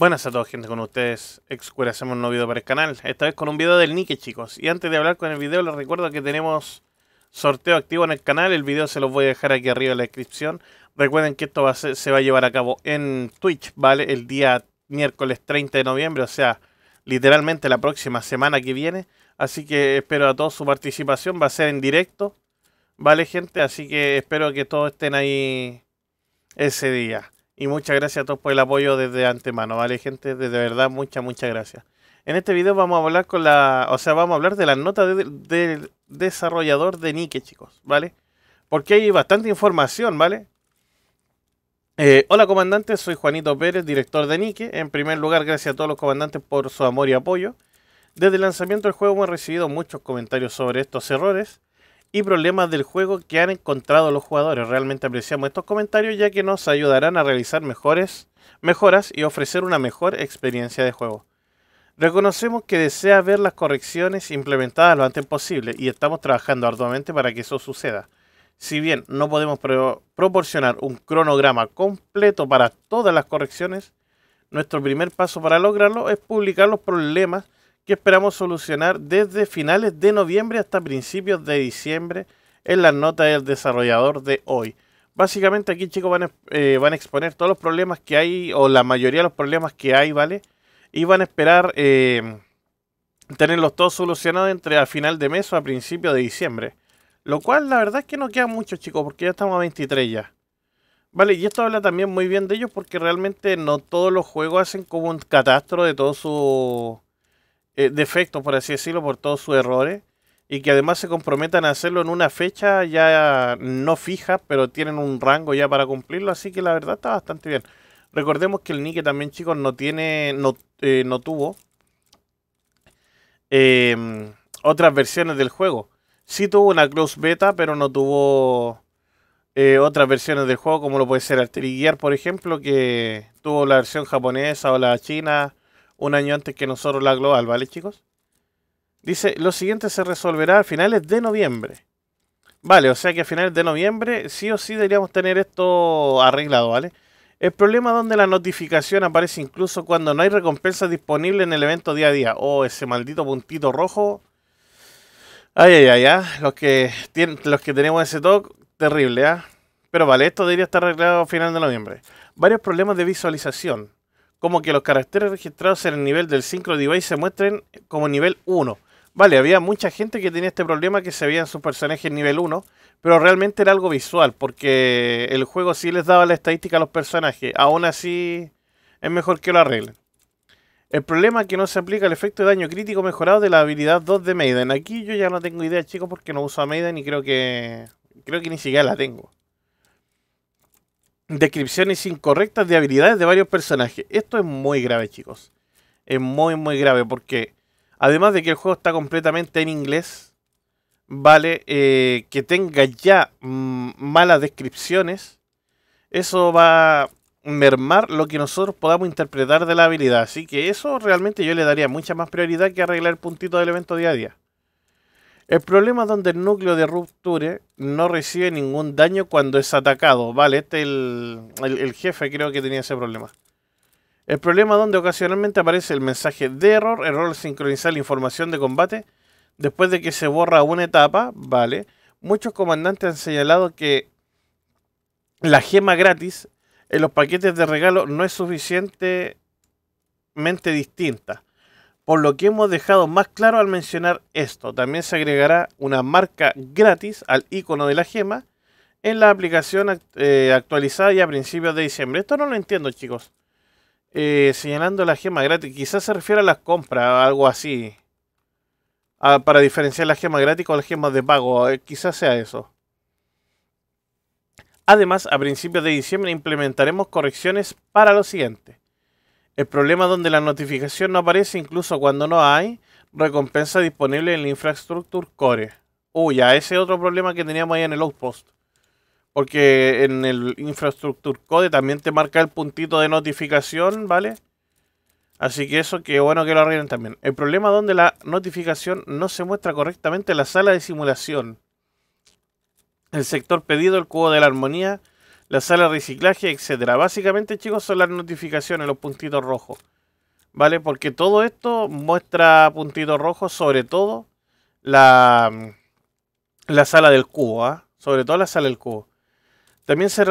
Buenas a todos, gente, con ustedes. Excura, hacemos un nuevo video para el canal. Esta vez con un video del Nike, chicos. Y antes de hablar con el video, les recuerdo que tenemos sorteo activo en el canal. El video se los voy a dejar aquí arriba en la descripción. Recuerden que esto se va a llevar a cabo en Twitch, ¿vale? El día miércoles 30 de noviembre, o sea, literalmente la próxima semana que viene. Así que espero a todos su participación. Va a ser en directo, ¿vale, gente? Así que espero que todos estén ahí ese día. Y muchas gracias a todos por el apoyo desde antemano, ¿vale, gente? De verdad, muchas, muchas gracias. En este video vamos a hablar con la. O sea, vamos a hablar de las notas del desarrollador de Nike, chicos, ¿vale? Porque hay bastante información, ¿vale? Eh, hola comandante, soy Juanito Pérez, director de Nike. En primer lugar, gracias a todos los comandantes por su amor y apoyo. Desde el lanzamiento del juego hemos recibido muchos comentarios sobre estos errores y problemas del juego que han encontrado los jugadores. Realmente apreciamos estos comentarios ya que nos ayudarán a realizar mejores mejoras y ofrecer una mejor experiencia de juego. Reconocemos que desea ver las correcciones implementadas lo antes posible y estamos trabajando arduamente para que eso suceda. Si bien no podemos proporcionar un cronograma completo para todas las correcciones, nuestro primer paso para lograrlo es publicar los problemas que esperamos solucionar desde finales de noviembre hasta principios de diciembre en las notas del desarrollador de hoy. Básicamente aquí chicos van a, eh, van a exponer todos los problemas que hay o la mayoría de los problemas que hay, ¿vale? Y van a esperar eh, tenerlos todos solucionados entre a final de mes o a principios de diciembre. Lo cual la verdad es que no queda mucho chicos porque ya estamos a 23 ya. Vale, y esto habla también muy bien de ellos porque realmente no todos los juegos hacen como un catastro de todo su eh, defectos, por así decirlo, por todos sus errores, y que además se comprometan a hacerlo en una fecha ya no fija, pero tienen un rango ya para cumplirlo, así que la verdad está bastante bien. Recordemos que el Nike también, chicos, no tiene, no, eh, tuvo em, otras versiones del juego. Sí tuvo una close beta, pero no tuvo eh, otras versiones del juego, como lo puede ser Gear, por ejemplo, que tuvo la versión japonesa o la china un año antes que nosotros la global, ¿vale chicos? Dice, lo siguiente se resolverá a finales de noviembre. Vale, o sea que a finales de noviembre sí o sí deberíamos tener esto arreglado, ¿vale? El problema donde la notificación aparece incluso cuando no hay recompensa disponible en el evento día a día. o oh, ese maldito puntito rojo. Ay, ay, ay, ay. Ah, los que, los que tenemos ese talk terrible, ¿ah? Pero vale, esto debería estar arreglado a final de noviembre. Varios problemas de visualización como que los caracteres registrados en el nivel del Synchro Device se muestren como nivel 1. Vale, había mucha gente que tenía este problema que se veían sus personajes nivel 1, pero realmente era algo visual, porque el juego sí les daba la estadística a los personajes. Aún así, es mejor que lo arreglen. El problema es que no se aplica el efecto de daño crítico mejorado de la habilidad 2 de Maiden. Aquí yo ya no tengo idea, chicos, porque no uso a Maiden y creo que. Creo que ni siquiera la tengo descripciones incorrectas de habilidades de varios personajes. Esto es muy grave, chicos. Es muy, muy grave porque además de que el juego está completamente en inglés, vale, eh, que tenga ya mm, malas descripciones, eso va a mermar lo que nosotros podamos interpretar de la habilidad. Así que eso realmente yo le daría mucha más prioridad que arreglar el puntito del evento día a día. El problema es donde el núcleo de Rupture no recibe ningún daño cuando es atacado. Vale, este el, el, jefe creo que tenía ese problema. El problema es donde ocasionalmente aparece el mensaje de error, error sincronizar la información de combate, después de que se borra una etapa, vale. Muchos comandantes han señalado que la gema gratis en los paquetes de regalo no es suficientemente distinta por lo que hemos dejado más claro al mencionar esto. También se agregará una marca gratis al icono de la gema en la aplicación eh, actualizada ya a principios de diciembre. Esto no lo entiendo, chicos. Eh, señalando la gema gratis, quizás se refiere a las compras, algo así. para diferenciar la gema gratis con las gemas de pago, eh, quizás sea eso. Además, a principios de diciembre implementaremos correcciones para lo siguiente. El problema donde la notificación no aparece incluso cuando no hay recompensa disponible en la infrastructure core. Uy, ya ese otro problema que teníamos ahí en el outpost. Porque en el infrastructure core también te marca el puntito de notificación, ¿vale? Así que eso que bueno que lo arreglen también. El problema donde la notificación no se muestra correctamente en la sala de simulación. El sector pedido, el cubo de la armonía, la sala de reciclaje, etcétera. Básicamente, chicos, son las notificaciones, los puntitos rojos. ¿Vale? Porque todo esto muestra puntitos rojos, sobre todo la, la sala del cubo, ¿ah? Sobre todo la sala del cubo. También se,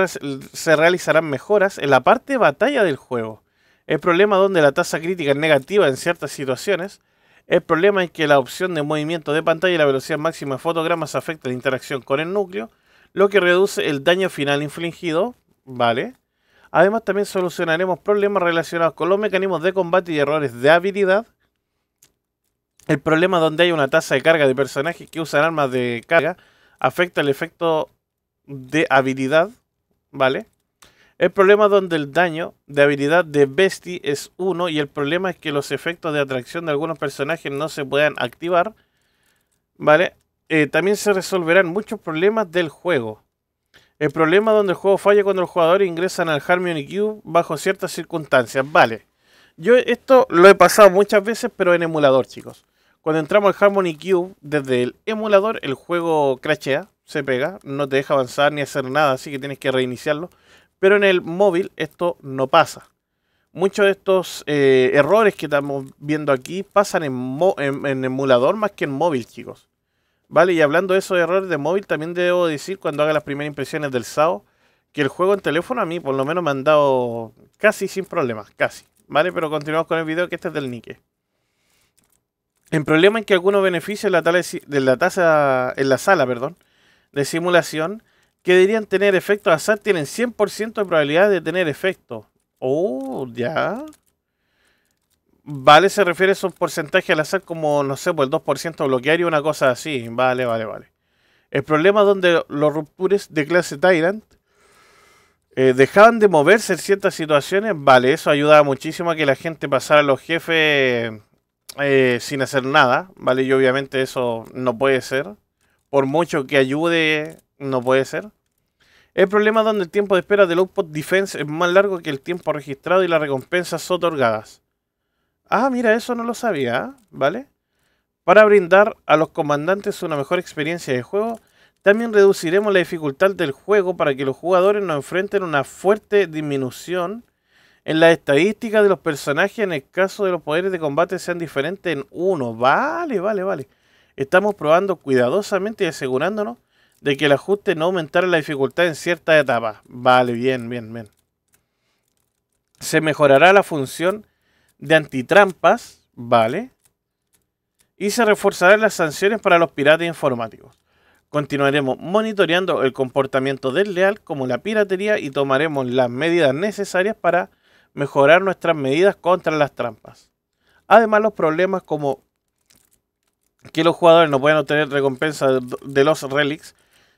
realizarán mejoras en la parte de batalla del juego. El problema donde la tasa crítica es negativa en ciertas situaciones. El problema es que la opción de movimiento de pantalla y la velocidad máxima de fotogramas afecta la interacción con el núcleo lo que reduce el daño final infligido, ¿vale? Además también solucionaremos problemas relacionados con los mecanismos de combate y errores de habilidad. El problema donde hay una tasa de carga de personajes que usan armas de carga afecta el efecto de habilidad, ¿vale? El problema donde el daño de habilidad de Bestie es 1 y el problema es que los efectos de atracción de algunos personajes no se puedan activar, ¿vale? Eh, también se resolverán muchos problemas del juego. El problema donde el juego falla cuando los jugadores ingresan al Harmony Cube bajo ciertas circunstancias. Vale. Yo esto lo he pasado muchas veces, pero en emulador, chicos. Cuando entramos al Harmony Cube, desde el emulador, el juego crachea, se pega, no te deja avanzar ni hacer nada, así que tienes que reiniciarlo. Pero en el móvil esto no pasa. Muchos de estos eh, errores que estamos viendo aquí pasan en emulador más que en móvil, chicos. Vale, y hablando de esos errores de móvil, también debo decir cuando haga las primeras impresiones del SAO, que el juego en teléfono a mí por lo menos me han dado casi sin problemas, casi. Vale, pero continuamos con el video que este es del Nike. El problema es que algunos beneficios de la, tasa, en la sala perdón, de simulación que deberían tener efecto azar tienen 100% de probabilidad de tener efecto. Oh, ya. Vale, se refiere a esos porcentajes al azar como, no sé, pues el 2% bloqueario, una cosa así. Vale, vale, vale. El problema donde los ruptures de clase Tyrant eh, dejaban de moverse en ciertas situaciones. Vale, eso ayudaba muchísimo a que la gente pasara a los jefes eh, sin hacer nada. Vale, y obviamente eso no puede ser. Por mucho que ayude, no puede ser. El problema donde el tiempo de espera del Outpost Defense es más largo que el tiempo registrado y las recompensas otorgadas. Ah, mira, eso no lo sabía, ¿vale? Para brindar a los comandantes una mejor experiencia de juego, también reduciremos la dificultad del juego para que los jugadores no enfrenten una fuerte disminución en las estadísticas de los personajes en el caso de los poderes de combate sean diferentes en uno. Vale, vale, vale. Estamos probando cuidadosamente y asegurándonos de que el ajuste no aumentara la dificultad en ciertas etapas. Vale, bien, bien, bien. Se mejorará la función de antitrampas, ¿vale? Y se reforzarán las sanciones para los piratas informáticos. Continuaremos monitoreando el comportamiento desleal como la piratería y tomaremos las medidas necesarias para mejorar nuestras medidas contra las trampas. Además, los problemas como que los jugadores no puedan obtener recompensa de los relics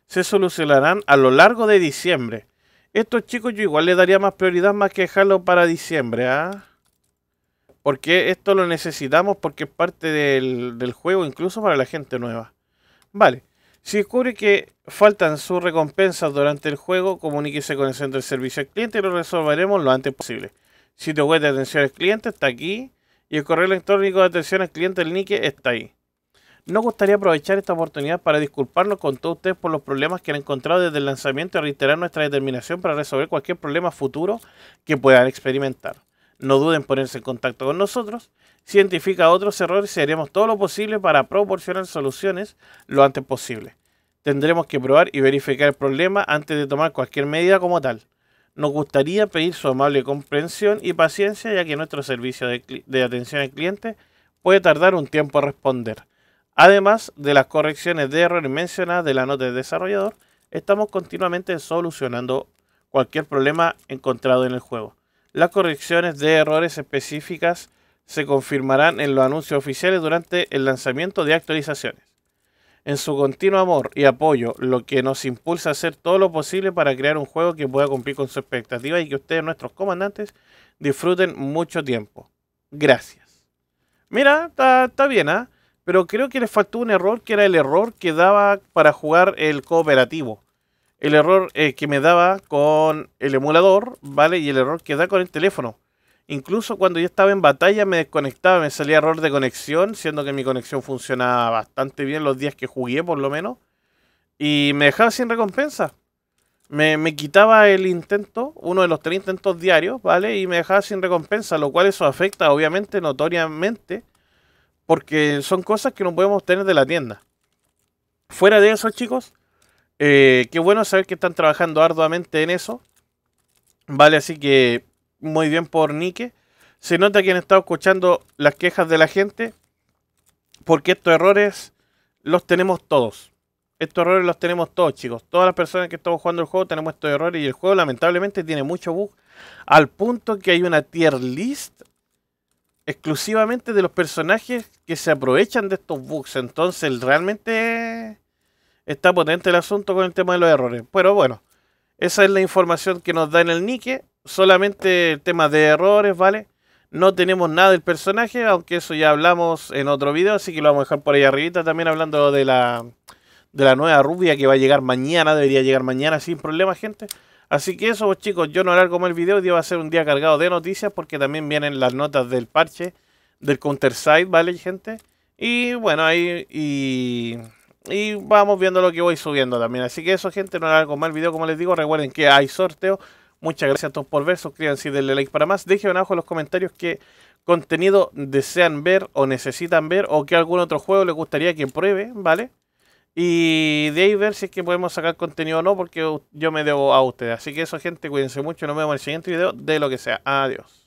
se solucionarán a lo largo de diciembre. Estos chicos yo igual les daría más prioridad más que dejarlo para diciembre, ¿ah? Porque esto lo necesitamos porque es parte del, juego, incluso para la gente nueva. Vale. Si descubre que faltan sus recompensas durante el juego, comuníquese con el centro de servicio al cliente y lo resolveremos lo antes posible. Sitio web de atención al cliente está aquí y el correo electrónico de atención al cliente del Nike está ahí. Nos gustaría aprovechar esta oportunidad para disculparnos con todos ustedes por los problemas que han encontrado desde el lanzamiento y reiterar nuestra determinación para resolver cualquier problema futuro que puedan experimentar. No duden en ponerse en contacto con nosotros. Si identifica otros errores y haremos todo lo posible para proporcionar soluciones lo antes posible. Tendremos que probar y verificar el problema antes de tomar cualquier medida como tal. Nos gustaría pedir su amable comprensión y paciencia ya que nuestro servicio de, atención al cliente puede tardar un tiempo en responder. Además de las correcciones de errores mencionadas de la nota del desarrollador, estamos continuamente solucionando cualquier problema encontrado en el juego. Las correcciones de errores específicas se confirmarán en los anuncios oficiales durante el lanzamiento de actualizaciones. En su continuo amor y apoyo, lo que nos impulsa a hacer todo lo posible para crear un juego que pueda cumplir con sus expectativas y que ustedes, nuestros comandantes, disfruten mucho tiempo. Gracias. Mira, está bien, ¿ah? Pero creo que les faltó un error que era el error que daba para jugar el cooperativo el error eh, que me daba con el emulador, ¿vale? Y el error que da con el teléfono. Incluso cuando yo estaba en batalla me desconectaba, me salía error de conexión, siendo que mi conexión funcionaba bastante bien los días que jugué por lo menos. Y me dejaba sin recompensa. Me, me quitaba el intento, uno de los tres intentos diarios, ¿vale? Y me dejaba sin recompensa, lo cual eso afecta obviamente notoriamente, porque son cosas que no podemos tener de la tienda. Fuera de eso, chicos, eh, qué bueno saber que están trabajando arduamente en eso. Vale, así que muy bien por Nike. Se nota que han estado escuchando las quejas de la gente. Porque estos errores los tenemos todos. Estos errores los tenemos todos, chicos. Todas las personas que estamos jugando el juego tenemos estos errores. Y el juego lamentablemente tiene mucho bug. Al punto que hay una tier list exclusivamente de los personajes que se aprovechan de estos bugs. Entonces realmente está potente el asunto con el tema de los errores. Pero bueno, esa es la información que nos da en el Nike. Solamente el tema de errores, ¿vale? No tenemos nada del personaje, aunque eso ya hablamos en otro video, así que lo vamos a dejar por ahí arribita también hablando de la, de la nueva rubia que va a llegar mañana, debería llegar mañana sin problema, gente. Así que eso, pues, chicos, yo no largo más el video, hoy va a ser un día cargado de noticias porque también vienen las notas del parche, del Counter-Side, ¿vale, gente? Y bueno, ahí... Y... Y vamos viendo lo que voy subiendo también. Así que eso, gente, no hago más el video, como les digo. Recuerden que hay sorteo. Muchas gracias a todos por ver. Suscríbanse y denle like para más. Dejen abajo en los comentarios qué contenido desean ver o necesitan ver o que algún otro juego les gustaría que pruebe, ¿vale? Y de ahí ver si es que podemos sacar contenido o no, porque yo me debo a ustedes. Así que eso, gente, cuídense mucho. Nos vemos en el siguiente video de lo que sea. Adiós.